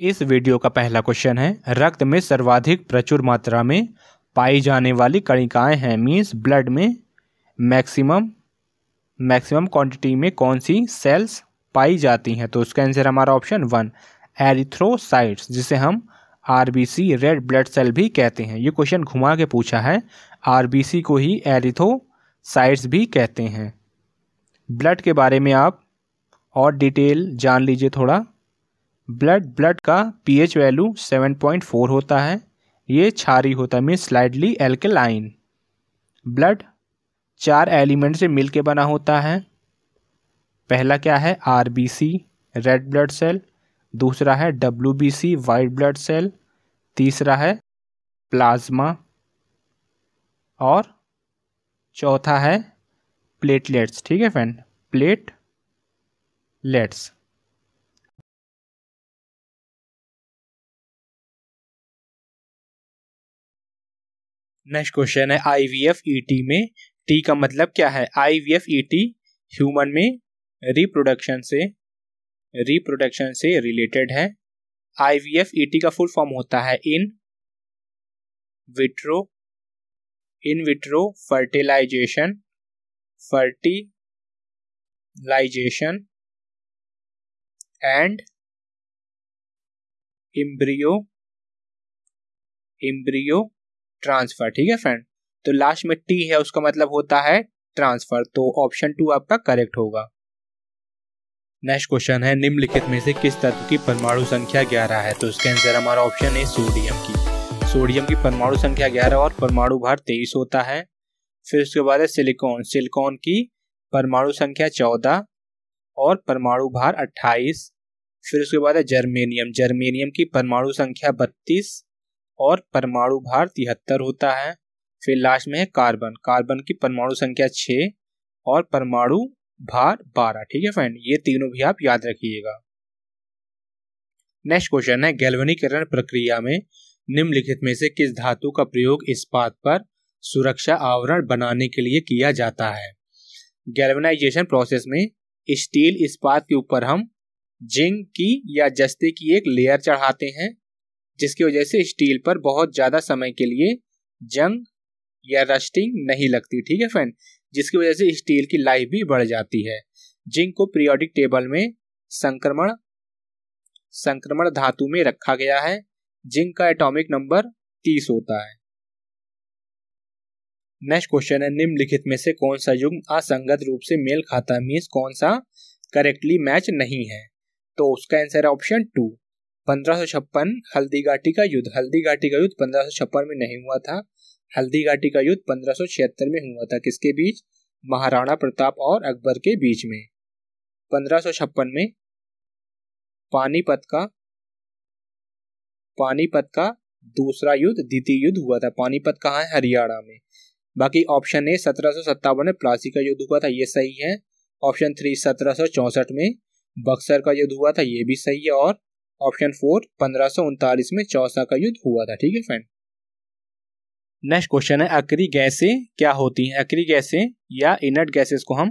इस वीडियो का पहला क्वेश्चन है रक्त में सर्वाधिक प्रचुर मात्रा में पाई जाने वाली कणिकाएं हैं मीन्स ब्लड में मैक्सिमम मैक्सिमम क्वांटिटी में कौन सी सेल्स पाई जाती हैं तो उसका आंसर हमारा ऑप्शन वन एरिथ्रोसाइट्स जिसे हम आरबीसी रेड ब्लड सेल भी कहते हैं ये क्वेश्चन घुमा के पूछा है आरबीसी को ही एरिथोसाइट्स भी कहते हैं ब्लड के बारे में आप और डिटेल जान लीजिए थोड़ा ब्लड ब्लड का पीएच वैल्यू 7.4 होता है ये छारी होता है मीन स्लाइडली एल्केलाइन ब्लड चार एलिमेंट से मिल बना होता है पहला क्या है आरबीसी रेड ब्लड सेल दूसरा है डब्ल्यूबीसी वाइट ब्लड सेल तीसरा है प्लाज्मा और चौथा है प्लेटलेट्स ठीक है friend plate let's next question है ई टी e में टी का मतलब क्या है आईवीएफ टी ह्यूमन में रिप्रोडक्शन से रिप्रोडक्शन से रिलेटेड है ई टी e का फुल फॉर्म होता है in vitro in vitro fertilization fertilization and embryo embryo transfer ठीक है फ्रेंड तो लास्ट में टी है उसका मतलब होता है ट्रांसफर तो ऑप्शन टू आपका करेक्ट होगा नेक्स्ट क्वेश्चन है निम्नलिखित में से किस तत्व की परमाणु संख्या ग्यारह है तो इसके आंसर हमारा ऑप्शन है सोडियम की सोडियम की परमाणु संख्या ग्यारह और परमाणु भार तेईस होता है फिर उसके बाद है सिलिकॉन सिलिकॉन की परमाणु संख्या चौदह और परमाणु भार अट्ठाईस फिर उसके बाद है जर्मेनियम जर्मेनियम की परमाणु संख्या बत्तीस और परमाणु भार तिहत्तर होता है फिर लास्ट में है कार्बन कार्बन की परमाणु संख्या छः और परमाणु भार बारह ठीक है फ्रेंड ये तीनों भी आप याद रखिएगा नेक्स्ट क्वेश्चन है गैल्वनीकरण प्रक्रिया में निम्नलिखित में से किस धातु का प्रयोग इस बात पर सुरक्षा आवरण बनाने के लिए किया जाता है गैल्वनाइजेशन प्रोसेस में स्टील इस्पात के ऊपर हम जिंक की या जस्ते की एक लेयर चढ़ाते हैं जिसकी वजह से स्टील पर बहुत ज़्यादा समय के लिए जंग या रस्टिंग नहीं लगती ठीक है फ्रेंड जिसकी वजह से स्टील की लाइफ भी बढ़ जाती है जिंक को पीरियोडिक टेबल में संक्रमण संक्रमण धातु में रखा गया है जिंक का एटॉमिक नंबर तीस होता है नेक्स्ट क्वेश्चन है निम्नलिखित में से कौन सा युग्म असंगत रूप से मेल खाता मीन्स कौन सा करेक्टली मैच नहीं है तो उसका आंसर है ऑप्शन टू पंद्रह हल्दी घाटी का युद्ध हल्दी घाटी का युद्ध पंद्रह में नहीं हुआ था हल्दी घाटी का युद्ध पंद्रह में हुआ था किसके बीच महाराणा प्रताप और अकबर के बीच में पंद्रह में पानीपत का पानीपत का दूसरा युद्ध द्वितीय युद्ध हुआ था पानीपत कहाँ है हरियाणा में बाकी ऑप्शन ए सत्रह सत्तावन में प्लासी का युद्ध हुआ था ये सही है ऑप्शन थ्री सत्रह चौसठ में बक्सर का युद्ध हुआ था ये भी सही है और ऑप्शन फोर पंद्रह में चौसा का युद्ध हुआ था ठीक है फ्रेंड नेक्स्ट क्वेश्चन है अक्री गैसें क्या होती हैं अक्री गैसें या इनर्ट गैसेस को हम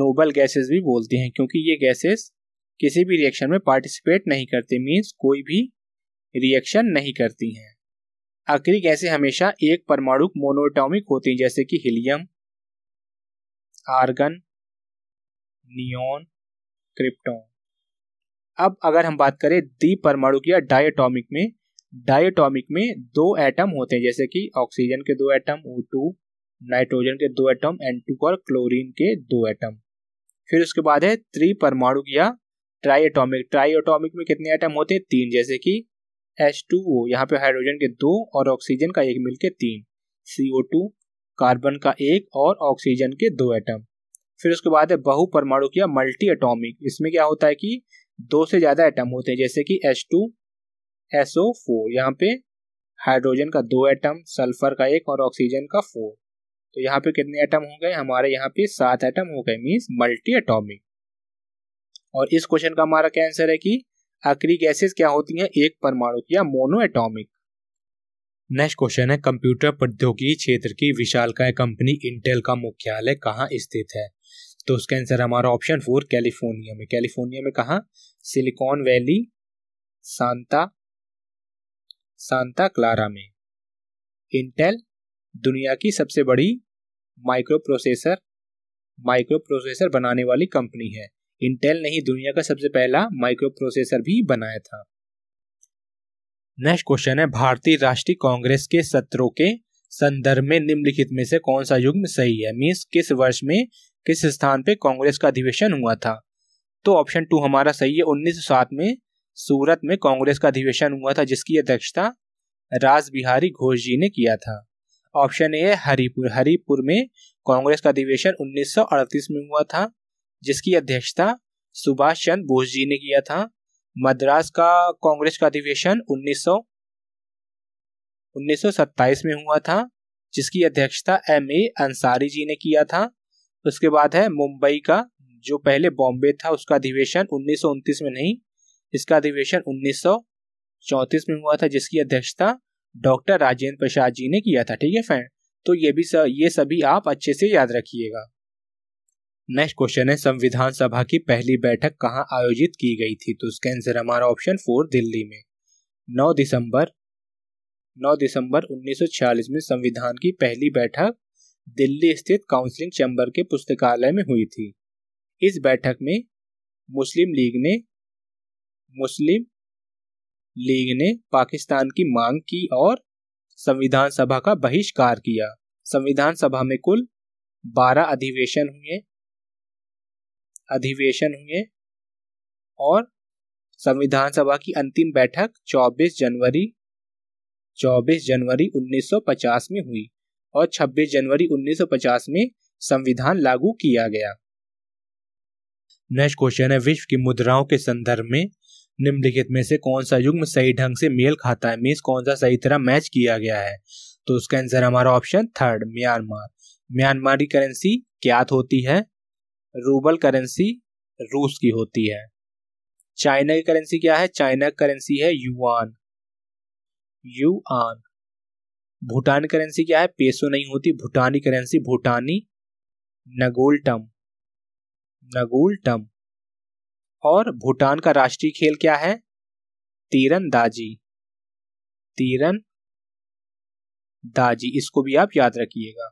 नोबल गैसेस भी बोलते हैं क्योंकि ये गैसेस किसी भी रिएक्शन में पार्टिसिपेट नहीं करते मीन्स कोई भी रिएक्शन नहीं करती हैं अक्री गैसें हमेशा एक परमाणु मोनोटॉमिक होती हैं जैसे कि हीलियम आर्गन नियोन क्रिप्टोन अब अगर हम बात करें दी परमाणु की या में डायटोमिक में दो एटम होते हैं जैसे कि ऑक्सीजन के दो एटम ओ टू नाइट्रोजन के दो एटम एन टू और क्लोरीन के दो एटम फिर उसके बाद है त्रि परमाणु या ट्राई एटॉमिक में कितने एटम होते हैं तीन जैसे कि एच टू ओ यहाँ पे हाइड्रोजन के दो और ऑक्सीजन का एक मिलके तीन सी ओ टू कार्बन का एक और ऑक्सीजन के दो एटम फिर उसके बाद है परमाणु या मल्टी एटोमिक इसमें क्या होता है कि दो से ज़्यादा एटम होते हैं जैसे कि एच टू एसओ फोर यहाँ पे हाइड्रोजन का दो एटम सल्फर का एक और ऑक्सीजन का फोर तो यहाँ पे कितने एटम हो गए हमारे यहाँ पे सात एटम हो गए मीन्स मल्टी एटॉमिक और इस क्वेश्चन का हमारा क्या आंसर है कि आखिरी गैसेस क्या होती हैं एक परमाणु या मोनो एटॉमिक नेक्स्ट क्वेश्चन है कंप्यूटर प्रौद्योगिकी क्षेत्र की विशालकाय कंपनी इंटेल का मुख्यालय कहाँ स्थित है तो उसका आंसर हमारा ऑप्शन फोर कैलिफोर्निया में कैलिफोर्निया में कहा Silicon Valley Santa Santa Clara में इंटेल दुनिया की सबसे बड़ी माइक्रो प्रोसेसर माइक्रो प्रोसेसर बनाने वाली कंपनी है इंटेल ने ही दुनिया का सबसे पहला माइक्रो प्रोसेसर भी बनाया था नेक्स्ट क्वेश्चन है भारतीय राष्ट्रीय कांग्रेस के सत्रों के संदर्भ में निम्नलिखित में से कौन सा युग्म सही है मीन्स किस वर्ष में किस स्थान पर कांग्रेस का अधिवेशन हुआ था तो ऑप्शन टू हमारा सही है उन्नीस में सूरत में कांग्रेस का अधिवेशन हुआ था जिसकी अध्यक्षता राज बिहारी घोष जी ने किया था ऑप्शन ए है हरिपुर हरिपुर में कांग्रेस का अधिवेशन 1938 में हुआ था जिसकी अध्यक्षता सुभाष चंद्र बोस जी ने किया था मद्रास का कांग्रेस का अधिवेशन 1900 1927 में हुआ था जिसकी अध्यक्षता एम ए अंसारी जी ने किया था उसके बाद है मुंबई का जो पहले बॉम्बे था उसका अधिवेशन उन्नीस में नहीं इसका अधिवेशन उन्नीस में हुआ था जिसकी अध्यक्षता डॉक्टर राजेंद्र प्रसाद जी ने किया था ठीक है फ्रेंड तो ये भी सब ये सभी आप अच्छे से याद रखिएगा नेक्स्ट क्वेश्चन है संविधान सभा की पहली बैठक कहाँ आयोजित की गई थी तो उसका आंसर हमारा ऑप्शन फोर दिल्ली में 9 दिसंबर 9 दिसंबर 1946 में संविधान की पहली बैठक दिल्ली स्थित काउंसलिंग चैम्बर के पुस्तकालय में हुई थी इस बैठक में मुस्लिम लीग ने मुस्लिम लीग ने पाकिस्तान की मांग की और संविधान सभा का बहिष्कार किया संविधान सभा में कुल बारह अधिवेशन हुए अधिवेशन हुए और संविधान सभा की अंतिम बैठक 24 जनवरी 24 जनवरी 1950 में हुई और 26 जनवरी 1950 में संविधान लागू किया गया नेक्स्ट क्वेश्चन है विश्व की मुद्राओं के संदर्भ में निम्नलिखित में से कौन सा युग्म सही ढंग से मेल खाता है मीन्स कौन सा सही तरह मैच किया गया है तो उसका आंसर हमारा ऑप्शन थर्ड म्यांमार म्यांमार की करेंसी क्या होती है रूबल करेंसी रूस की होती है चाइना की करेंसी क्या है चाइना की करेंसी है युआन युआन भूटान करेंसी क्या है पेसो नहीं होती भूटानी करेंसी भूटानी नगोलटम नगोलटम और भूटान का राष्ट्रीय खेल क्या है तीरंदाजी तीरन दाजी इसको भी आप याद रखिएगा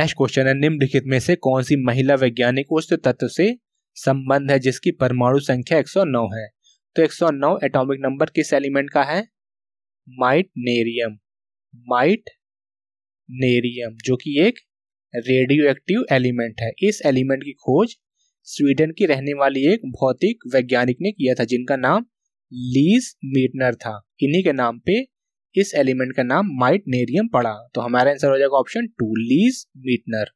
नेक्स्ट क्वेश्चन है निम्नलिखित में से कौन सी महिला वैज्ञानिक उस तत्व से संबंध है जिसकी परमाणु संख्या 109 है तो 109 एटॉमिक नंबर किस एलिमेंट का है माइटनेरियम माइट नेरियम जो कि एक रेडियो एक्टिव एलिमेंट है इस एलिमेंट की खोज स्वीडन की रहने वाली एक भौतिक वैज्ञानिक ने किया था जिनका नाम लीज मीटनर था इन्हीं के नाम पे इस एलिमेंट का नाम माइट नेरियम पड़ा तो हमारा आंसर हो जाएगा option two Lise Meitner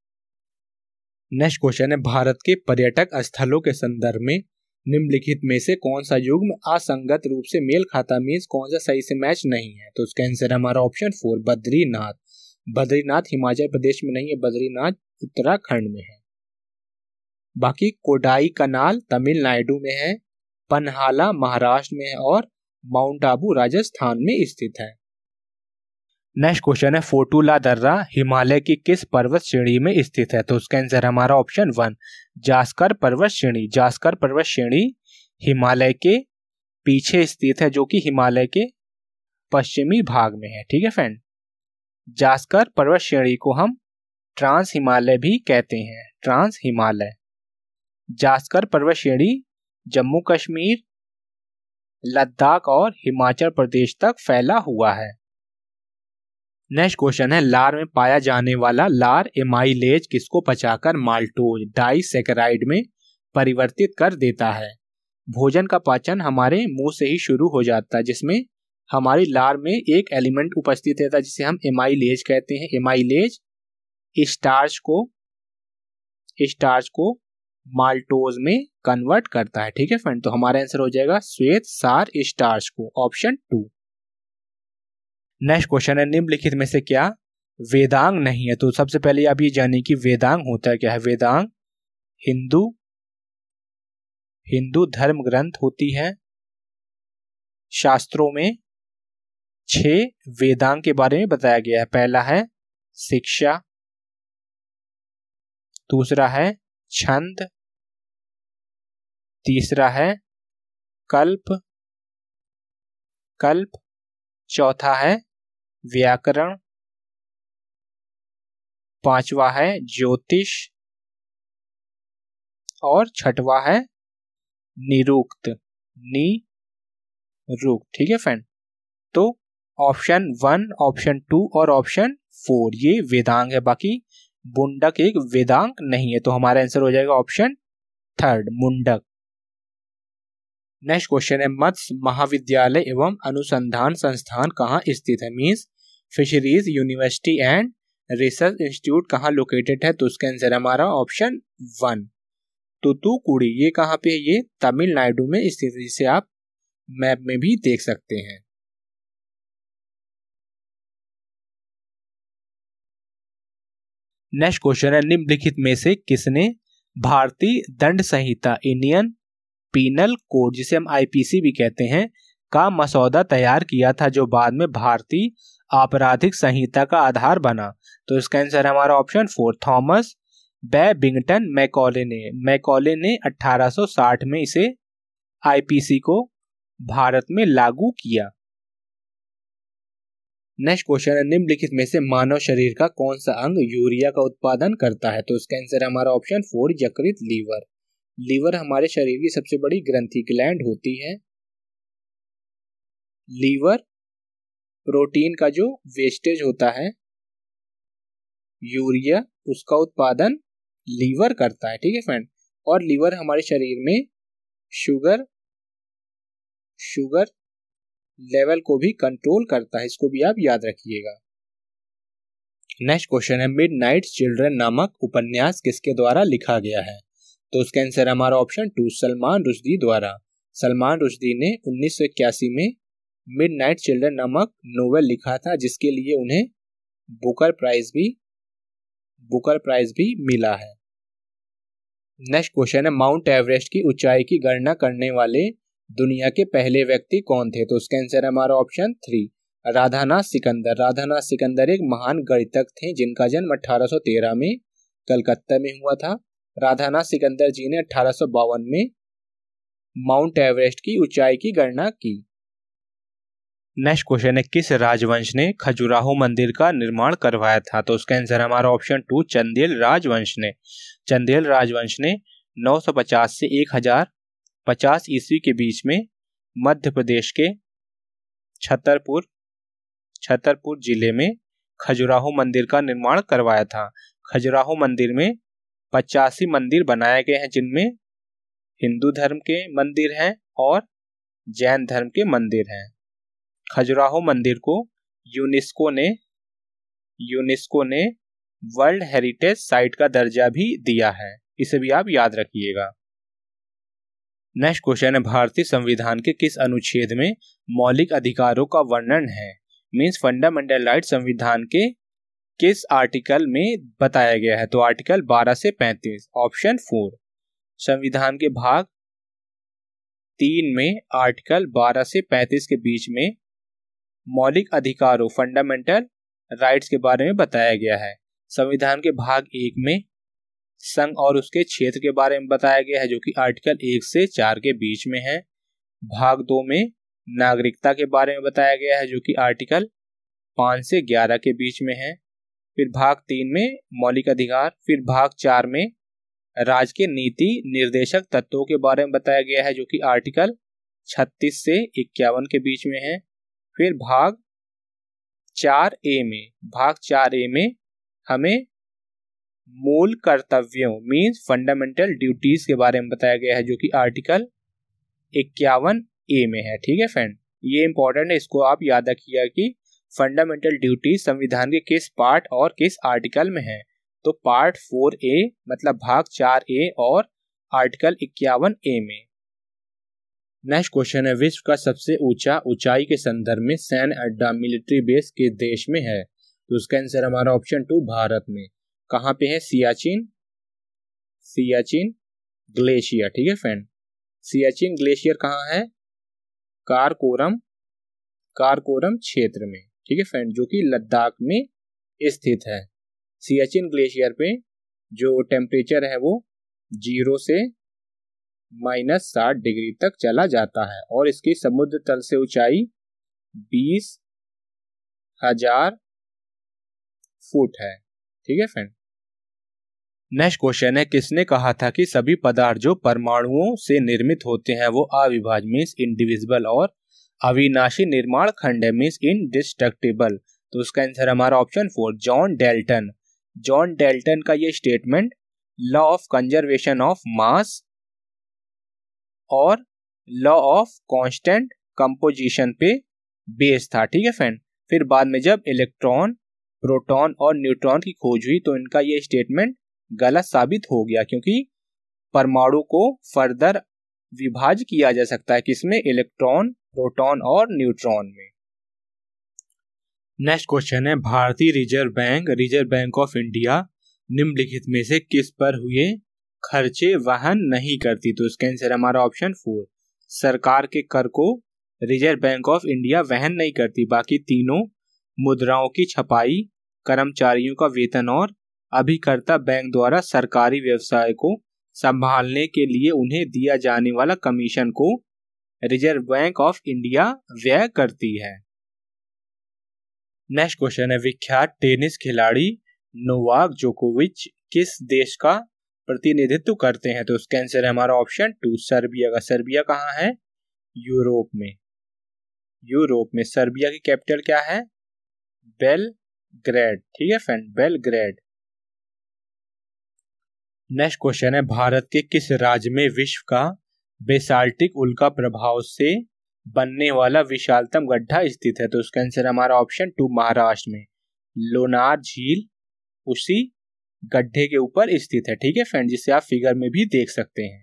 next question है भारत के पर्यटक स्थलों के संदर्भ में निम्नलिखित में से कौन सा युग्म असंगत रूप से मेल खाता मीन्स कौन सा सही से मैच नहीं है तो उसका आंसर हमारा ऑप्शन फोर बद्रीनाथ बद्रीनाथ हिमाचल प्रदेश में नहीं है बद्रीनाथ उत्तराखंड में है बाकी कोडाई कनाल तमिलनाडु में है पनहाला महाराष्ट्र में है और माउंट आबू राजस्थान में स्थित है नेक्स्ट क्वेश्चन है फोटूला दर्रा हिमालय की किस पर्वत श्रेणी में स्थित है तो उसका आंसर हमारा ऑप्शन वन जास्कर पर्वत श्रेणी जास्कर पर्वत श्रेणी हिमालय के पीछे स्थित है जो कि हिमालय के पश्चिमी भाग में है ठीक है फ्रेंड जास्कर पर्वत श्रेणी को हम ट्रांस हिमालय भी कहते हैं ट्रांस हिमालय जास्कर पर्वत श्रेणी जम्मू कश्मीर लद्दाख और हिमाचल प्रदेश तक फैला हुआ है नेक्स्ट क्वेश्चन है लार में पाया जाने वाला लार एमाइलेज किसको पचाकर माल्टोज डाइसेकेराइड में परिवर्तित कर देता है भोजन का पाचन हमारे मुंह से ही शुरू हो जाता है जिसमें हमारी लार में एक एलिमेंट उपस्थित रहता है जिसे हम एमाइलेज कहते हैं एमाइलेज स्टार्च को स्टार्च को माल्टोज में कन्वर्ट करता है ठीक है फ्रेंड तो हमारा आंसर हो जाएगा श्वेत सार स्टार्च को ऑप्शन टू नेक्स्ट क्वेश्चन है निम्नलिखित में से क्या वेदांग नहीं है तो सबसे पहले आप ये जानिए कि वेदांग होता है क्या है वेदांग हिंदू हिंदू धर्म ग्रंथ होती है शास्त्रों में छह वेदांग के बारे में बताया गया है पहला है शिक्षा दूसरा है छंद तीसरा है कल्प कल्प चौथा है व्याकरण पांचवा है ज्योतिष और छठवा है निरुक्त नी रुक ठीक है फ्रेंड तो ऑप्शन वन ऑप्शन टू और ऑप्शन फोर ये वेदांग है बाकी मुंडक एक वेदांग नहीं है तो हमारा आंसर हो जाएगा option third Mundaka next question है मत्स्य महाविद्यालय एवं अनुसंधान संस्थान कहाँ स्थित है means fisheries university and research institute कहाँ लोकेटेड है तो उसका आंसर हमारा ऑप्शन वन तो ये कहाँ पे है ये तमिलनाडु में स्थित जिसे आप मैप में भी देख सकते हैं नेक्स्ट क्वेश्चन है निम्नलिखित में से किसने भारतीय दंड संहिता इंडियन पीनल कोड जिसे हम आईपीसी भी कहते हैं का मसौदा तैयार किया था जो बाद में भारतीय आपराधिक संहिता का आधार बना तो इसका आंसर हमारा option four Thomas Babington Macaulay ने मैकॉले ने 1860 में इसे आईपीसी को भारत में लागू किया नेक्स्ट क्वेश्चन है निम्नलिखित में से मानव शरीर का कौन सा अंग यूरिया का उत्पादन करता है तो इसका आंसर हमारा ऑप्शन फोर यकृत लीवर लीवर हमारे शरीर की सबसे बड़ी ग्रंथि ग्लैंड होती है लीवर प्रोटीन का जो वेस्टेज होता है यूरिया उसका उत्पादन लीवर करता है ठीक है फ्रेंड और लीवर हमारे शरीर में शुगर शुगर लेवल को भी कंट्रोल करता है इसको भी आप याद रखिएगा नेक्स्ट क्वेश्चन है मिड नाइट चिल्ड्रन नामक उपन्यास किसके द्वारा लिखा गया है तो उसका आंसर हमारा ऑप्शन टू सलमान रुश्दी द्वारा सलमान रुश्दी ने उन्नीस में मिड नाइट चिल्ड्रन नामक नोवेल लिखा था जिसके लिए उन्हें बुकर प्राइज भी बुकर प्राइज भी मिला है नेक्स्ट क्वेश्चन है माउंट एवरेस्ट की ऊंचाई की गणना करने वाले दुनिया के पहले व्यक्ति कौन थे तो उसका आंसर हमारा ऑप्शन थ्री राधानाथ सिकंदर राधानाथ सिकंदर एक महान गणितक थे जिनका जन्म 1813 में कलकत्ता में हुआ था राधानाथ सिकंदर जी ने अठारह में माउंट एवरेस्ट की ऊंचाई की गणना की नेक्स्ट क्वेश्चन है किस राजवंश ने खजुराहो मंदिर का निर्माण करवाया था तो उसका आंसर हमारा ऑप्शन टू चंदेल राजवंश ने चंदेल राजवंश ने 950 से 1050 ईस्वी के बीच में मध्य प्रदेश के छतरपुर छतरपुर जिले में खजुराहो मंदिर का निर्माण करवाया था खजुराहो मंदिर में पचासी मंदिर बनाए गए हैं जिनमें हिंदू धर्म के मंदिर हैं और जैन धर्म के मंदिर हैं खजुराहो मंदिर को यूनेस्को ने यूनेस्को ने वर्ल्ड हेरिटेज साइट का दर्जा भी दिया है इसे भी आप याद रखिएगा नेक्स्ट क्वेश्चन है भारतीय संविधान के किस अनुच्छेद में मौलिक अधिकारों का वर्णन है मीन्स फंडामेंटल राइट संविधान के किस आर्टिकल में बताया गया है तो आर्टिकल 12 से 35 ऑप्शन फोर संविधान के भाग तीन में आर्टिकल 12 से 35 के बीच में मौलिक अधिकारों फंडामेंटल राइट्स के बारे में बताया गया है संविधान के भाग एक में संघ और उसके क्षेत्र के बारे में बताया गया है जो कि आर्टिकल एक से चार के बीच में है भाग दो में नागरिकता के बारे में बताया गया है जो कि आर्टिकल पाँच से ग्यारह के बीच में है फिर भाग तीन में मौलिक अधिकार फिर भाग चार में राज्य के नीति निर्देशक तत्वों के बारे में बताया गया है जो कि आर्टिकल छत्तीस से इक्यावन के बीच में है फिर भाग चार ए में भाग चार ए में हमें मूल कर्तव्यों मीन्स फंडामेंटल ड्यूटीज के बारे में बताया गया है जो कि आर्टिकल इक्यावन ए में है ठीक है फ्रेंड ये इंपॉर्टेंट है इसको आप याद रखिएगा कि फंडामेंटल ड्यूटीज संविधान के किस पार्ट और किस आर्टिकल में है तो पार्ट फोर ए मतलब भाग चार ए और आर्टिकल इक्यावन ए में नेक्स्ट क्वेश्चन है विश्व का सबसे ऊंचा ऊंचाई के संदर्भ में सैन अड्डा मिलिट्री बेस के देश में है तो उसका आंसर हमारा ऑप्शन टू भारत में कहाँ पे है सियाचिन सियाचिन ग्लेशियर ठीक है फ्रेंड सियाचिन ग्लेशियर कहाँ है कारकोरम कारकोरम क्षेत्र में ठीक है फ्रेंड जो कि लद्दाख में स्थित है सियाचिन ग्लेशियर पे जो टेम्परेचर है वो जीरो से माइनस साठ डिग्री तक चला जाता है और इसकी समुद्र तल से ऊंचाई बीस हजार फुट है ठीक है फ्रेंड नेक्स्ट क्वेश्चन है किसने कहा था कि सभी पदार्थ जो परमाणुओं से निर्मित होते हैं वो अविभाज मीन्स इनडिविजिबल और अविनाशी निर्माण खंड है मीन्स इनडिस्ट्रक्टिबल तो उसका आंसर हमारा option four John Dalton John Dalton का ये statement law of conservation of mass और लॉ ऑफ कांस्टेंट कंपोजिशन पे बेस था ठीक है फ्रेंड फिर बाद में जब इलेक्ट्रॉन प्रोटॉन और न्यूट्रॉन की खोज हुई तो इनका ये स्टेटमेंट गलत साबित हो गया क्योंकि परमाणु को फर्दर विभाज किया जा सकता है किसमें इलेक्ट्रॉन प्रोटॉन और न्यूट्रॉन में नेक्स्ट क्वेश्चन है भारतीय reserve bank reserve bank of India निम्नलिखित में से किस पर हुए खर्चे वहन नहीं करती तो इसका आंसर हमारा ऑप्शन फोर सरकार के कर को रिजर्व बैंक ऑफ इंडिया वहन नहीं करती बाकी तीनों मुद्राओं की छपाई कर्मचारियों का वेतन और अभिकर्ता बैंक द्वारा सरकारी व्यवसाय को संभालने के लिए उन्हें दिया जाने वाला कमीशन को रिजर्व बैंक ऑफ इंडिया व्यय करती है नेक्स्ट क्वेश्चन है विख्यात टेनिस खिलाड़ी नोवाक जोकोविच किस देश का प्रतिनिधित्व करते हैं तो उसका आंसर है हमारा ऑप्शन टू सर्बिया का सर्बिया कहाँ है यूरोप में यूरोप में सर्बिया की कैपिटल क्या है बेलग्रेड ठीक है फ्रेंड बेलग्रेड नेक्स्ट क्वेश्चन है भारत के किस राज्य में विश्व का बेसाल्टिक उल्का प्रभाव से बनने वाला विशालतम गड्ढा स्थित है तो उसका आंसर हमारा ऑप्शन टू महाराष्ट्र में लोनार झील उसी गड्ढे के ऊपर स्थित है ठीक है फ्रेंड जिसे आप फिगर में भी देख सकते हैं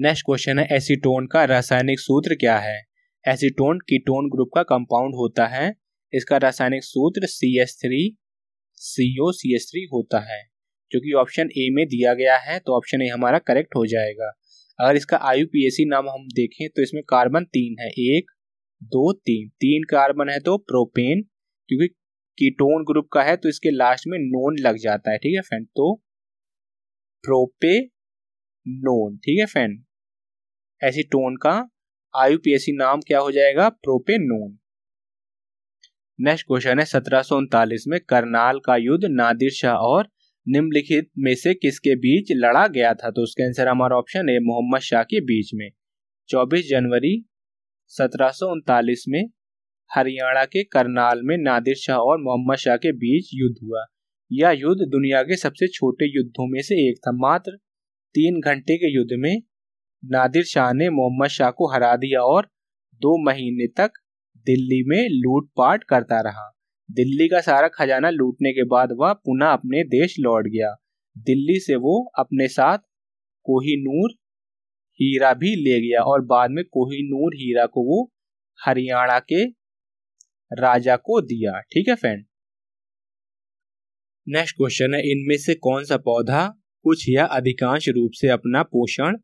नेक्स्ट क्वेश्चन है एसीटोन का रासायनिक सूत्र क्या है एसीटोन कीटोन ग्रुप का कंपाउंड होता है इसका रासायनिक सूत्र C S three C O C S three होता है जो कि ऑप्शन ए में दिया गया है तो ऑप्शन ए हमारा करेक्ट हो जाएगा अगर इसका आयु सी नाम हम देखें तो इसमें कार्बन तीन है एक दो तीन तीन कार्बन है तो प्रोपेन क्योंकि कीटोन ग्रुप का है तो इसके लास्ट में नोन लग जाता है ठीक है फ्रेंड तो प्रोपे नोन ठीक है फ्रेंड टोन का आयुपीएसी नाम क्या हो जाएगा प्रोपे नोन नेक्स्ट क्वेश्चन है सत्रह में करनाल का युद्ध नादिर शाह और निम्नलिखित में से किसके बीच लड़ा गया था तो उसका आंसर हमारा ऑप्शन है मोहम्मद शाह के बीच में 24 जनवरी सत्रह में हरियाणा के करनाल में नादिर शाह और मोहम्मद शाह के बीच युद्ध हुआ यह युद्ध दुनिया के सबसे छोटे युद्धों में से एक था मात्र तीन घंटे के युद्ध में नादिर शाह ने मोहम्मद शाह को हरा दिया और दो महीने तक दिल्ली में लूटपाट करता रहा दिल्ली का सारा खजाना लूटने के बाद वह पुनः अपने देश लौट गया दिल्ली से वो अपने साथ कोहिनूर हीरा भी ले गया और बाद में कोहिनूर हीरा को वो हरियाणा के राजा को दिया ठीक है फ्रेंड नेक्स्ट क्वेश्चन है इनमें से कौन सा पौधा कुछ या अधिकांश रूप से अपना पोषण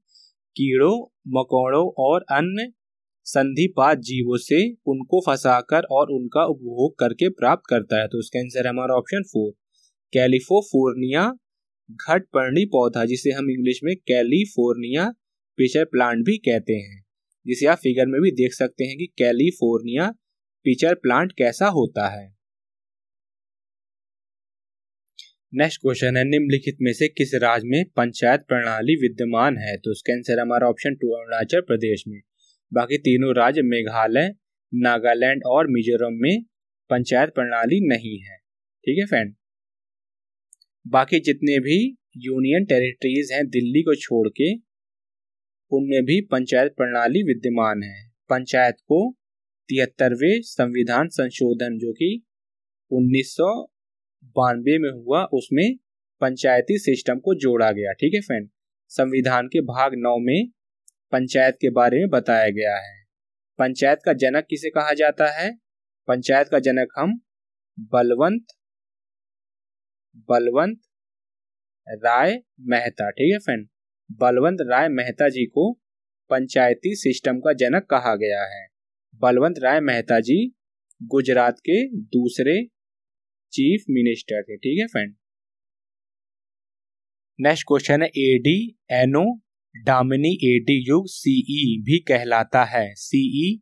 कीड़ों मकोड़ों और अन्य संधिपात जीवों से उनको फंसाकर और उनका उपभोग करके प्राप्त करता है तो उसका आंसर है हमारा ऑप्शन फोर कैलिफोफोर्निया घटपर्णी पौधा जिसे हम इंग्लिश में कैलिफोर्निया पिचर प्लांट भी कहते हैं जिसे आप फिगर में भी देख सकते हैं कि कैलिफोर्निया पिचर प्लांट कैसा होता है नेक्स्ट क्वेश्चन है निम्नलिखित में से किस राज्य में पंचायत प्रणाली विद्यमान है तो उसका आंसर हमारा ऑप्शन टू अरुणाचल प्रदेश में बाकी तीनों राज्य मेघालय नागालैंड और मिजोरम में पंचायत प्रणाली नहीं है ठीक है फ्रेंड बाकी जितने भी यूनियन टेरिटरीज हैं दिल्ली को छोड़ के उनमें भी पंचायत प्रणाली विद्यमान है पंचायत को तिहत्तरवे संविधान संशोधन जो कि उन्नीस में हुआ उसमें पंचायती सिस्टम को जोड़ा गया ठीक है फ्रेंड संविधान के भाग नौ में पंचायत के बारे में बताया गया है पंचायत का जनक किसे कहा जाता है पंचायत का जनक हम बलवंत बलवंत राय मेहता ठीक है फ्रेंड बलवंत राय मेहता जी को पंचायती सिस्टम का जनक कहा गया है बलवंत राय मेहता जी गुजरात के दूसरे चीफ मिनिस्टर थे ठीक है friend next question AD anno domini AD एडी युग सीई भी कहलाता है सीई e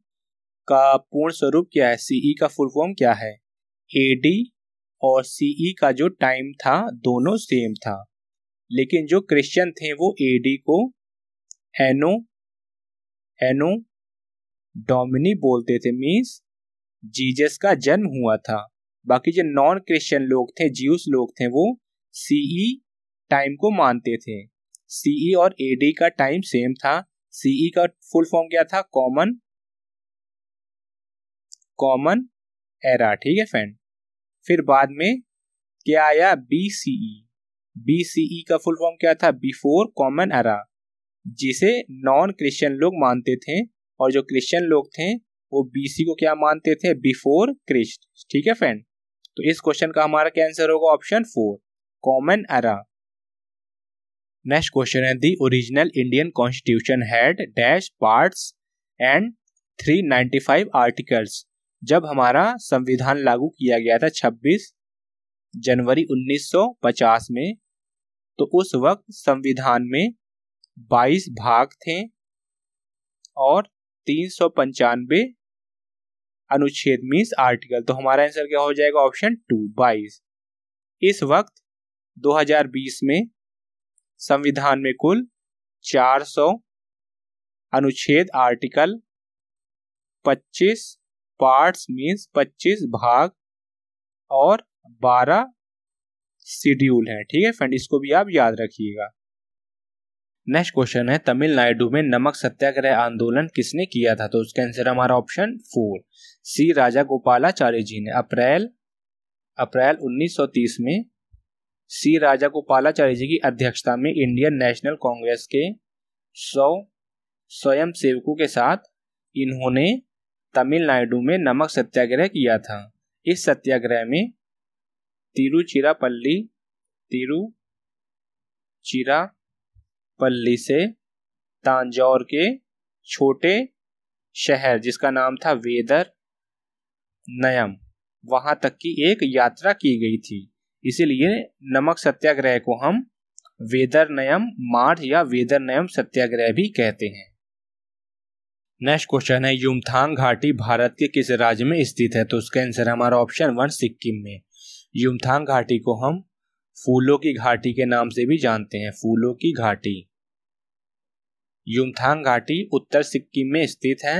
का पूर्ण स्वरूप क्या है सीई e का फुल फॉर्म क्या है एडी और सीई e का जो टाइम था दोनों सेम था लेकिन जो क्रिश्चियन थे वो एडी को एनो एनो डोमिनी बोलते थे मीन्स जीजस का जन्म हुआ था बाकी जो नॉन क्रिश्चियन लोग थे जीवस लोग थे वो सीई टाइम e को मानते थे सीई e और एडी का टाइम सेम था सीई e का फुल फॉर्म क्या था कॉमन कॉमन एरा ठीक है फ्रेंड फिर बाद में क्या आया B C E BCE e का फुल फॉर्म क्या था बिफोर कॉमन एरा जिसे नॉन क्रिश्चियन लोग मानते थे और जो क्रिश्चियन लोग थे वो बीसी को क्या मानते थे बिफोर क्रिस्ट ठीक है फ्रेंड तो इस क्वेश्चन का हमारा क्या आंसर होगा option four common era next question है the original Indian constitution had dash parts and 395 articles जब हमारा संविधान लागू किया गया था 26 जनवरी 1950 में तो उस वक्त संविधान में 22 भाग थे और तीन सौ पंचानबे अनुच्छेद मीन्स आर्टिकल तो हमारा आंसर क्या हो जाएगा ऑप्शन टू बाईस इस वक्त 2020 में संविधान में कुल 400 अनुच्छेद आर्टिकल 25 पार्ट्स मीन्स 25 भाग और शेड्यूल है ठीक है फ्रेंड इसको भी आप याद रखिएगा नेक्स्ट क्वेश्चन है तमिलनाडु में नमक सत्याग्रह आंदोलन किसने किया था तो उसका आंसर हमारा option four C Raja Gopalachari ji ने अप्रैल अप्रैल 1930 में सी राजा गोपालाचार्य जी की अध्यक्षता में इंडियन नेशनल कांग्रेस के सौ स्वयं सेवकों के साथ इन्होंने तमिलनाडु में नमक सत्याग्रह किया था इस सत्याग्रह में तिरुचिरापल्ली तिरुचिरापल्ली से तांजौर के छोटे शहर जिसका नाम था वेदर नयम वहां तक की एक यात्रा की गई थी इसीलिए नमक सत्याग्रह को हम वेदर नयम मार्च या वेदर नयम सत्याग्रह भी कहते हैं नेक्स्ट क्वेश्चन है युमथांग घाटी भारत के किस राज्य में स्थित है तो उसका आंसर हमारा ऑप्शन वन सिक्किम में युमथांग घाटी को हम फूलों की घाटी के नाम से भी जानते हैं फूलों की घाटी युमथांग घाटी उत्तर सिक्किम में स्थित है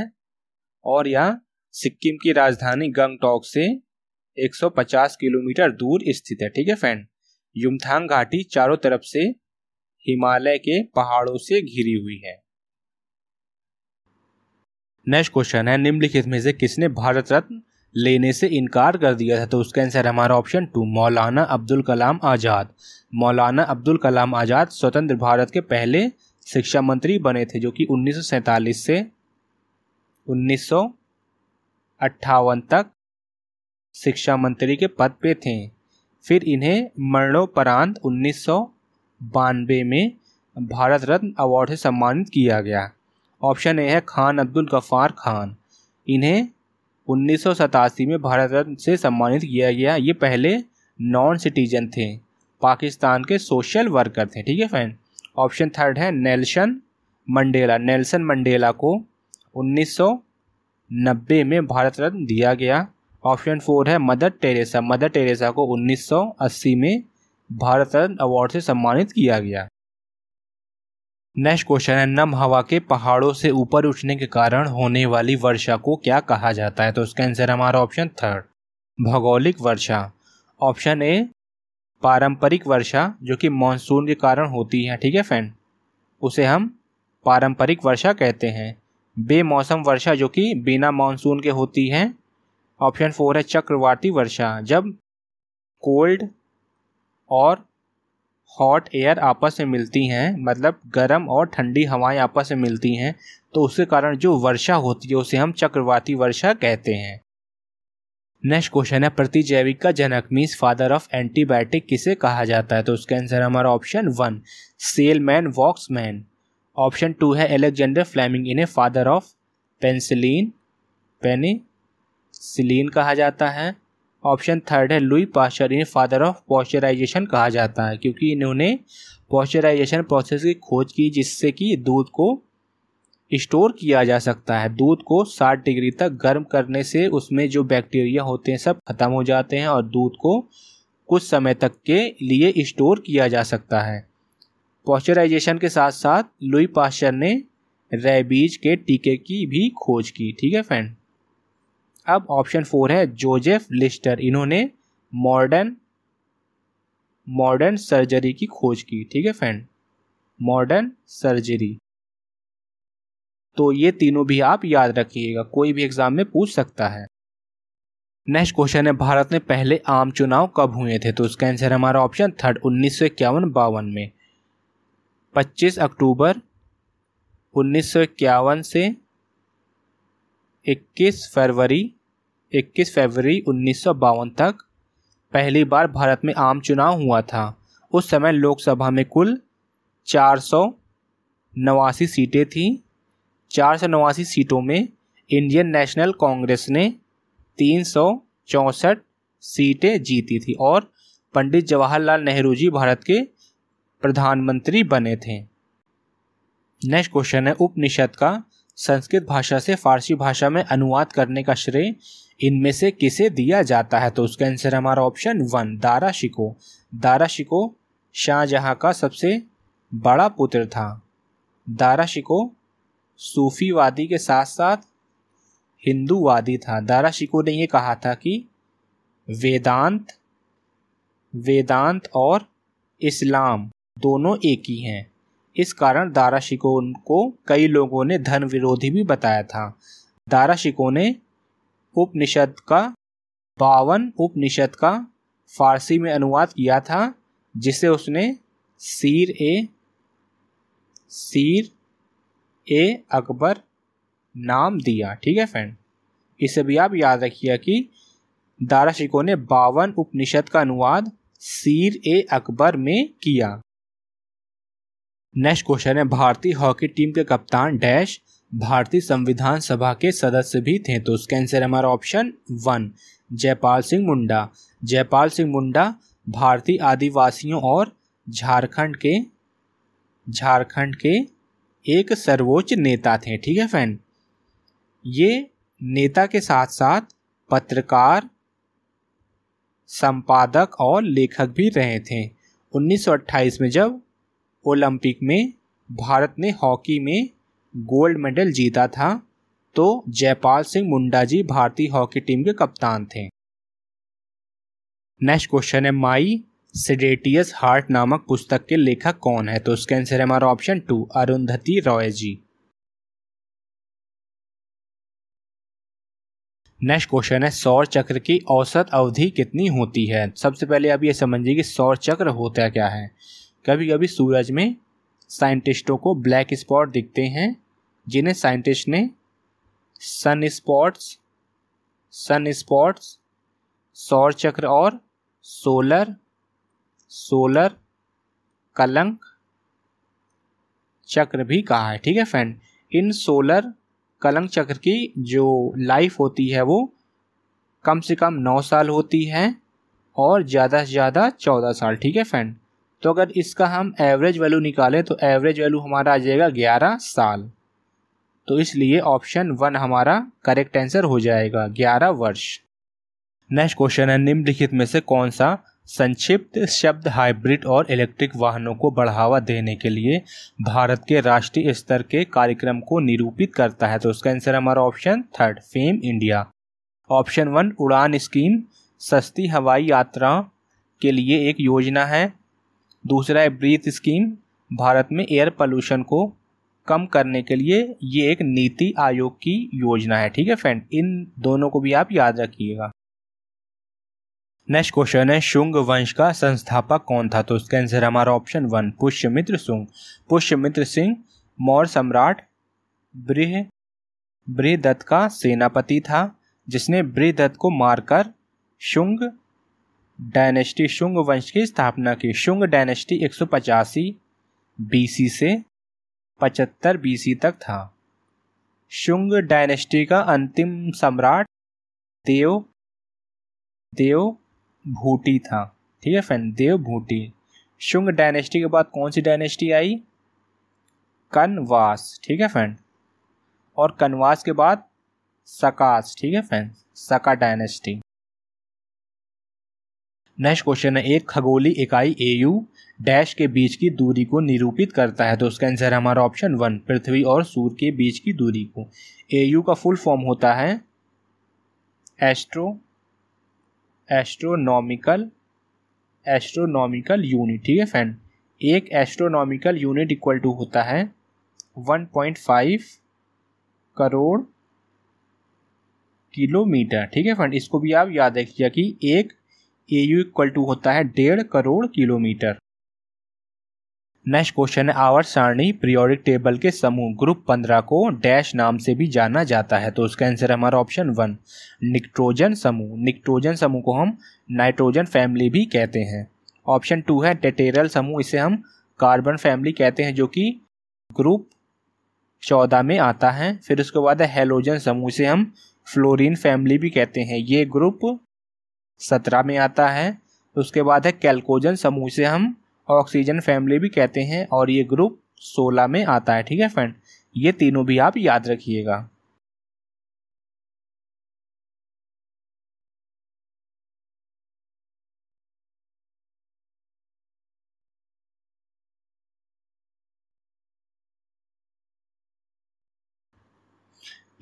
और यह सिक्किम की राजधानी गंगटोक से 150 किलोमीटर दूर स्थित है ठीक है फ्रेंड युमथांग घाटी चारों तरफ से हिमालय के पहाड़ों से घिरी हुई है नेक्स्ट क्वेश्चन है निम्नलिखित में से किसने भारत रत्न लेने से इनकार कर दिया था तो उसका आंसर हमारा ऑप्शन टू मौलाना अब्दुल कलाम आज़ाद मौलाना अब्दुल कलाम आज़ाद स्वतंत्र भारत के पहले शिक्षा मंत्री बने थे जो कि उन्नीस से उन्नीस तक शिक्षा मंत्री के पद पे थे फिर इन्हें मरणोपरांत उन्नीस में भारत रत्न अवार्ड से सम्मानित किया गया ऑप्शन ए है खान अब्दुल गफ़ार खान इन्हें उन्नीस में भारत रत्न से सम्मानित किया गया ये पहले नॉन सिटीजन थे पाकिस्तान के सोशल वर्कर थे ठीक है फ्रेंड ऑप्शन थर्ड है नेल्सन मंडेला नेल्सन मंडेला को 1990 में भारत रत्न दिया गया ऑप्शन फोर है मदर टेरेसा मदर टेरेसा को 1980 में भारत रत्न अवार्ड से सम्मानित किया गया नेक्स्ट क्वेश्चन है नम हवा के पहाड़ों से ऊपर उठने के कारण होने वाली वर्षा को क्या कहा जाता है तो उसका आंसर हमारा ऑप्शन थर्ड भौगोलिक वर्षा ऑप्शन ए पारंपरिक वर्षा जो कि मानसून के कारण होती है ठीक है फ्रेंड उसे हम पारंपरिक वर्षा कहते हैं बेमौसम वर्षा जो कि बिना मानसून के होती है ऑप्शन फोर है चक्रवाती वर्षा जब कोल्ड और हॉट एयर आपस में मिलती हैं मतलब गर्म और ठंडी हवाएं आपस में मिलती हैं तो उसके कारण जो वर्षा होती है उसे हम चक्रवाती वर्षा कहते हैं नेक्स्ट क्वेश्चन है प्रतिजैविक का जनक मीन्स फादर ऑफ एंटीबायोटिक किसे कहा जाता है तो उसका आंसर हमारा option one Selman Waksman option two है एलेक्जेंडर फ्लैमिंग इन्हें फादर ऑफ पेंसिलीन सिलीन कहा जाता है ऑप्शन थर्ड है लुई पाश्चर इन्हें फादर ऑफ पॉस्चराइजेशन कहा जाता है क्योंकि इन्होंने पॉस्चराइजेशन प्रोसेस की खोज की जिससे कि दूध को स्टोर किया जा सकता है दूध को 60 डिग्री तक गर्म करने से उसमें जो बैक्टीरिया होते हैं सब खत्म हो जाते हैं और दूध को कुछ समय तक के लिए स्टोर किया जा सकता है पॉस्चराइजेशन के साथ साथ लुई पाश्चर ने रेबीज के टीके की भी खोज की ठीक है फ्रेंड अब ऑप्शन फोर है जोजेफ लिस्टर इन्होंने मॉडर्न मॉडर्न सर्जरी की खोज की ठीक है फ्रेंड मॉडर्न सर्जरी तो ये तीनों भी आप याद रखिएगा कोई भी एग्जाम में पूछ सकता है नेक्स्ट क्वेश्चन है भारत में पहले आम चुनाव कब हुए थे तो उसका आंसर हमारा ऑप्शन थर्ड उन्नीस सौ इक्यावन बावन में 25 अक्टूबर उन्नीस सौ इक्यावन से 21 फरवरी 21 फरवरी उन्नीस तक पहली बार भारत में आम चुनाव हुआ था उस समय लोकसभा में कुल चार सौ नवासी सीटें थीं चार सौ नवासी सीटों में इंडियन नेशनल कांग्रेस ने तीन सौ चौंसठ सीटें जीती थी और पंडित जवाहरलाल नेहरू जी भारत के प्रधानमंत्री बने थे नेक्स्ट क्वेश्चन है उपनिषद का संस्कृत भाषा से फारसी भाषा में अनुवाद करने का श्रेय इनमें से किसे दिया जाता है तो उसका आंसर हमारा ऑप्शन वन दारा शिको दारा शिको शाहजहाँ का सबसे बड़ा पुत्र था दारा शिको सूफीवादी के साथ साथ हिंदूवादी था दारा शिको ने यह कहा था कि वेदांत वेदांत और इस्लाम दोनों एक ही हैं इस कारण दारा शिकोन को कई लोगों ने धर्म विरोधी भी बताया था दारा शिको ने उपनिषद का बावन उपनिषद का फारसी में अनुवाद किया था जिसे उसने सीर ए सीर ए अकबर नाम दिया ठीक है फ्रेंड इसे भी आप याद रखिए कि दारा शिको ने बावन उपनिषद का अनुवाद सीर ए अकबर में किया नेक्स्ट क्वेश्चन है भारतीय हॉकी टीम के कप्तान डैश भारतीय संविधान सभा के सदस्य भी थे तो उसका आंसर हमारा ऑप्शन वन जयपाल सिंह मुंडा जयपाल सिंह मुंडा भारतीय आदिवासियों और झारखंड के झारखंड के एक सर्वोच्च नेता थे ठीक है फैन ये नेता के साथ साथ पत्रकार संपादक और लेखक भी रहे थे 1928 में जब ओलंपिक में भारत ने हॉकी में गोल्ड मेडल जीता था तो जयपाल सिंह मुंडा जी भारतीय हॉकी टीम के कप्तान थे नेक्स्ट क्वेश्चन है माई सिडेटियस हार्ट नामक पुस्तक के लेखक कौन है तो उसका आंसर है हमारा option two Arundhati Roy ji next question है सौर चक्र की औसत अवधि कितनी होती है सबसे पहले आप ये समझिए कि सौर चक्र होता क्या है कभी कभी सूरज में साइंटिस्टों को ब्लैक स्पॉट दिखते हैं जिन्हें साइंटिस्ट ने सन स्पॉट्स सन स्पॉट्स सौर चक्र और सोलर सोलर कलंक चक्र भी कहा है ठीक है फ्रेंड इन सोलर कलंक चक्र की जो लाइफ होती है वो कम से कम नौ साल होती है और ज़्यादा से ज़्यादा चौदह साल ठीक है फ्रेंड तो अगर इसका हम एवरेज वैल्यू निकालें तो एवरेज वैल्यू हमारा आ जाएगा ग्यारह साल तो इसलिए ऑप्शन वन हमारा करेक्ट आंसर हो जाएगा ग्यारह वर्ष नेक्स्ट क्वेश्चन है निम्नलिखित में से कौन सा संक्षिप्त शब्द हाइब्रिड और इलेक्ट्रिक वाहनों को बढ़ावा देने के लिए भारत के राष्ट्रीय स्तर के कार्यक्रम को निरूपित करता है तो उसका आंसर हमारा option third FAME India option one Udan scheme सस्ती हवाई यात्रा के लिए एक योजना है दूसरा है ब्रीथ स्कीम भारत में एयर पोल्यूशन को कम करने के लिए ये एक नीति आयोग की योजना है ठीक है फ्रेंड इन दोनों को भी आप याद रखिएगा नेक्स्ट क्वेश्चन है शुंग वंश का संस्थापक कौन था तो उसका आंसर हमारा ऑप्शन वन पुष्यमित्र सुंग पुष्यमित्र सिंह मौर्य सम्राट ब्रह ब्रह का सेनापति था जिसने बृहदत्त को मारकर शुंग डायनेस्टी शुंग वंश की स्थापना की शुंग डायनेस्टी एक बीसी से 75 बीसी तक था शुंग डायनेस्टी का अंतिम सम्राट देव देव भूटी था ठीक है फ्रेंड देव भूटी शुंग डायनेस्टी के बाद कौन सी डायनेस्टी आई कनवास ठीक है फ्रेंड और कनवास के बाद सकास ठीक है फ्रेंड सका डायनेस्टी नेक्स्ट क्वेश्चन है एक खगोली इकाई एयू डैश के बीच की दूरी को निरूपित करता है तो उसका आंसर हमारा ऑप्शन वन पृथ्वी और सूर्य के बीच की दूरी को एयू का फुल फॉर्म होता है एस्ट्रो एस्ट्रोनॉमिकल एस्ट्रोनॉमिकल यूनिट ठीक है फ्रेंड एक एस्ट्रोनॉमिकल यूनिट इक्वल टू होता है 1.5 करोड़ किलोमीटर ठीक है फ्रेंड इसको भी आप याद रखिएगा कि एक ए यू इक्वल टू होता है डेढ़ करोड़ किलोमीटर नेक्स्ट क्वेश्चन है आवर सारणी पीरियोडिक टेबल के समूह ग्रुप पंद्रह को डैश नाम से भी जाना जाता है तो उसका आंसर है हमारा ऑप्शन वन निक्ट्रोजन समूह निक्ट्रोजन समूह को हम नाइट्रोजन फैमिली भी कहते हैं ऑप्शन टू है टेटेरल समूह इसे हम कार्बन फैमिली कहते हैं जो कि ग्रुप चौदह में आता है फिर उसके बाद है हेलोजन समूह इसे हम फ्लोरिन फैमिली भी कहते हैं ये ग्रुप सत्रह में आता है उसके बाद है कैलकोजन समूह से हम ऑक्सीजन फैमिली भी कहते हैं और ये ग्रुप सोलह में आता है ठीक है फ्रेंड ये तीनों भी आप याद रखिएगा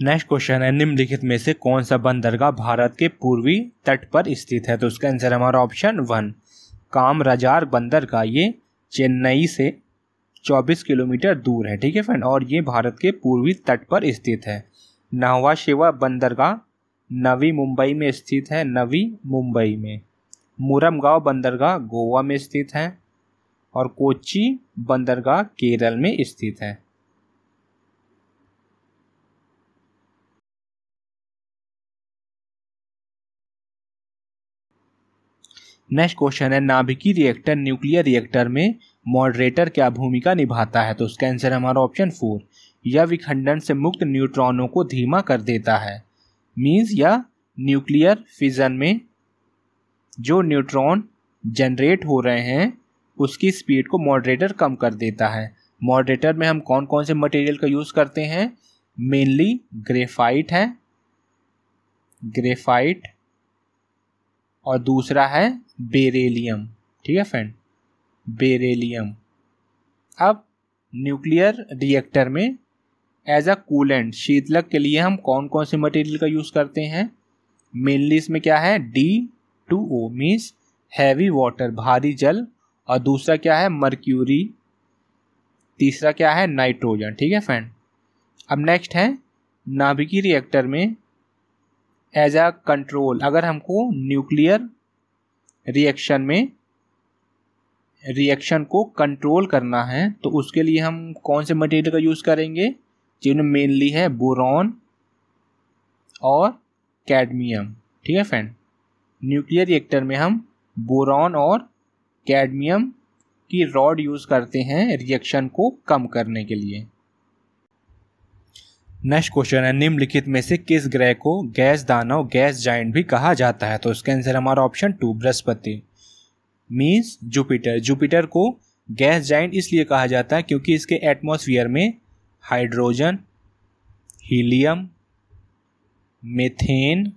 नेक्स्ट क्वेश्चन है निम्नलिखित में से कौन सा बंदरगाह भारत के पूर्वी तट पर स्थित है तो उसका आंसर हमारा ऑप्शन वन कामराजार बंदरगाह ये चेन्नई से 24 किलोमीटर दूर है ठीक है फ्रेंड और ये भारत के पूर्वी तट पर स्थित है नहवा शिवा बंदरगाह नवी मुंबई में स्थित है नवी मुंबई में मुरमगांव बंदरगाह गोवा में स्थित है और कोची बंदरगाह केरल में स्थित है नेक्स्ट क्वेश्चन है नाभिकी रिएक्टर न्यूक्लियर रिएक्टर में मॉडरेटर क्या भूमिका निभाता है तो उसका आंसर हमारा ऑप्शन फोर यह विखंडन से मुक्त न्यूट्रॉनों को धीमा कर देता है मीन्स यह न्यूक्लियर फिजन में जो न्यूट्रॉन जनरेट हो रहे हैं उसकी स्पीड को मॉडरेटर कम कर देता है मॉडरेटर में हम कौन कौन से मटेरियल का यूज़ करते हैं मेनली ग्रेफाइट है ग्रेफाइट और दूसरा है बेरेलियम ठीक है फ्रेंड बेरेलियम अब न्यूक्लियर रिएक्टर में एज अ कूलेंट शीतलक के लिए हम कौन कौन से मटेरियल का यूज़ करते हैं मेनली इसमें क्या है D two O means heavy water भारी जल और दूसरा क्या है मर्क्यूरी तीसरा क्या है नाइट्रोजन ठीक है फ्रेंड अब नेक्स्ट है नाभिकी रिएक्टर में एज अ कंट्रोल अगर हमको न्यूक्लियर रिएक्शन में रिएक्शन को कंट्रोल करना है तो उसके लिए हम कौन से मटेरियल का यूज़ करेंगे जिनमें मेनली है बोरॉन और कैडमियम ठीक है फ्रेंड न्यूक्लियर रिएक्टर में हम बोरॉन और कैडमियम की रॉड यूज़ करते हैं रिएक्शन को कम करने के लिए नेक्स्ट क्वेश्चन है निम्नलिखित में से किस ग्रह को गैस दानव गैस जाइंट भी कहा जाता है तो इसका आंसर हमारा ऑप्शन टू बृहस्पति मीन्स जुपिटर जुपिटर को गैस जाइंट इसलिए कहा जाता है क्योंकि इसके एटमोसफियर में हाइड्रोजन हीलियम मेथेन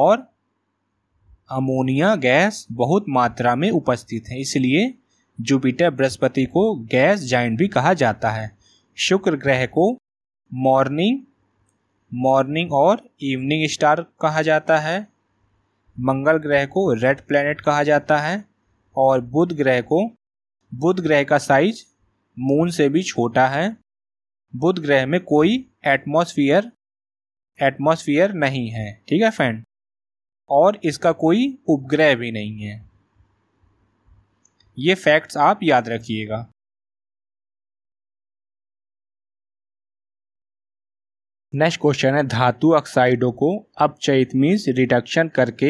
और अमोनिया गैस बहुत मात्रा में उपस्थित है इसलिए जुपिटर बृहस्पति को गैस जाइंट भी कहा जाता है शुक्र ग्रह को मॉर्निंग मॉर्निंग और इवनिंग स्टार कहा जाता है मंगल ग्रह को रेड प्लैनेट कहा जाता है और बुध ग्रह को बुध ग्रह का साइज मून से भी छोटा है बुध ग्रह में कोई एटमॉस्फेयर एटमॉस्फेयर नहीं है ठीक है फ्रेंड और इसका कोई उपग्रह भी नहीं है ये फैक्ट्स आप याद रखिएगा नेक्स्ट क्वेश्चन है धातु ऑक्साइडों को अपचयित मीन्स रिडक्शन करके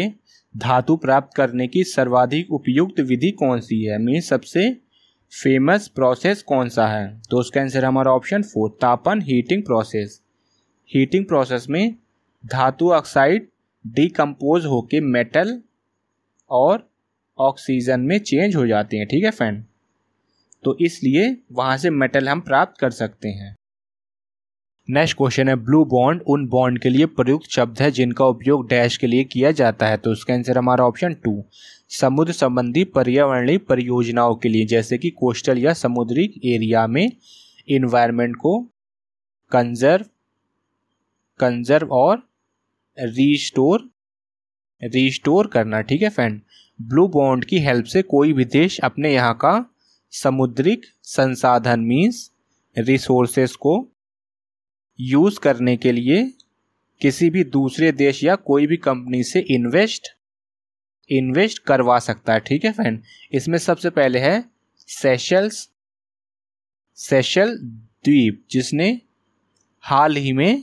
धातु प्राप्त करने की सर्वाधिक उपयुक्त विधि कौन सी है मीन्स सबसे फेमस प्रोसेस कौन सा है तो उसका आंसर हमारा ऑप्शन फोर तापन हीटिंग प्रोसेस हीटिंग प्रोसेस में धातु ऑक्साइड डिकम्पोज होके मेटल और ऑक्सीजन में चेंज हो जाते हैं ठीक है फ्रेंड तो इसलिए वहाँ से मेटल हम प्राप्त कर सकते हैं नेक्स्ट क्वेश्चन है ब्लू बॉन्ड उन बॉन्ड के लिए प्रयुक्त शब्द है जिनका उपयोग डैश के लिए किया जाता है तो उसका आंसर हमारा ऑप्शन टू समुद्र संबंधी पर्यावरणीय परियोजनाओं के लिए जैसे कि कोस्टल या समुद्री एरिया में इन्वायरमेंट को कंजर्व कंजर्व और रीस्टोर रीस्टोर करना ठीक है फ्रेंड ब्लू बॉन्ड की हेल्प से कोई भी देश अपने यहाँ का समुद्रिक संसाधन मीन्स रिसोर्सेस को यूज़ करने के लिए किसी भी दूसरे देश या कोई भी कंपनी से इन्वेस्ट इन्वेस्ट करवा सकता है ठीक है फ्रेंड इसमें सबसे पहले है सेशल्स सेशल द्वीप जिसने हाल ही में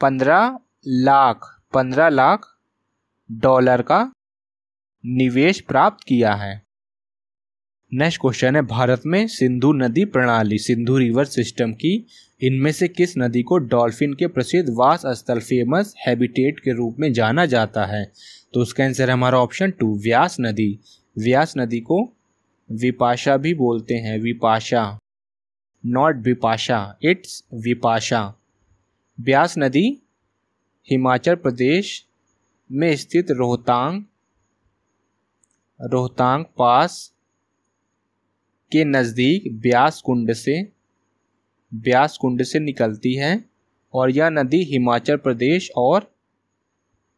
पंद्रह लाख पंद्रह लाख डॉलर का निवेश प्राप्त किया है नेक्स्ट क्वेश्चन है भारत में सिंधु नदी प्रणाली सिंधु रिवर सिस्टम की इनमें से किस नदी को डॉल्फिन के प्रसिद्ध वास स्थल फेमस हैबिटेट के रूप में जाना जाता है तो उसका आंसर है हमारा ऑप्शन टू व्यास नदी व्यास नदी को विपाशा भी बोलते हैं विपाशा नॉट विपाशा इट्स विपाशा ब्यास नदी हिमाचल प्रदेश में स्थित रोहतांग रोहतांग पास के नज़दीक ब्यास कुंड से ब्यास कुंड से निकलती है और यह नदी हिमाचल प्रदेश और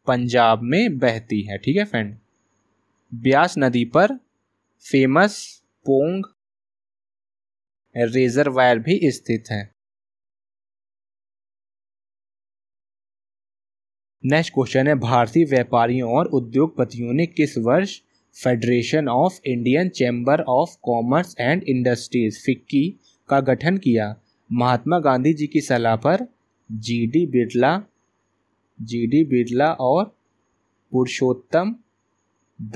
पंजाब में बहती है ठीक है फ्रेंड ब्यास नदी पर फेमस पोंग रेजरवायर भी स्थित है नेक्स्ट क्वेश्चन है भारतीय व्यापारियों और उद्योगपतियों ने किस वर्ष Federation of Indian Chamber of Commerce and Industries FICCI का गठन किया महात्मा गांधी जी की सलाह पर G D Birla G D Birla और पुरुषोत्तम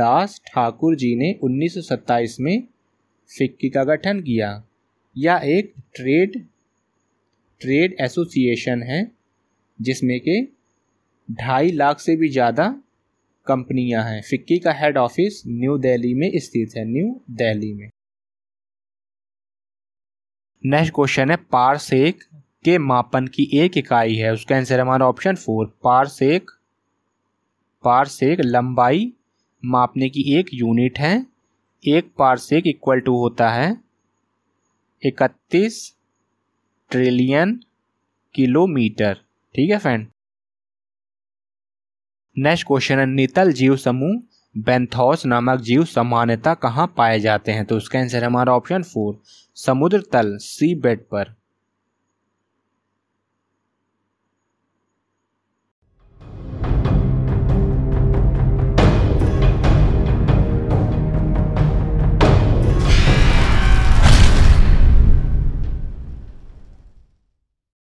दास ठाकुर जी ने 1927 में फिक्की का गठन किया यह एक ट्रेड ट्रेड एसोसिएशन है जिसमें के ढाई लाख से भी ज़्यादा कंपनियां हैं फिक्की का हेड ऑफिस न्यू दिल्ली में स्थित है न्यू दिल्ली में नेक्स्ट क्वेश्चन है पारसेक के मापन की एक इकाई है उसका आंसर हमारा ऑप्शन फोर पारसेक पारसेक लंबाई मापने की एक यूनिट है एक पारसेक इक्वल टू होता है इकतीस ट्रिलियन किलोमीटर ठीक है फ्रेंड नेक्स्ट क्वेश्चन है नितल जीव समूह बेंथोस नामक जीव सामान्यता कहाँ पाए जाते हैं तो उसका आंसर है हमारा ऑप्शन फोर समुद्र तल सी बेड पर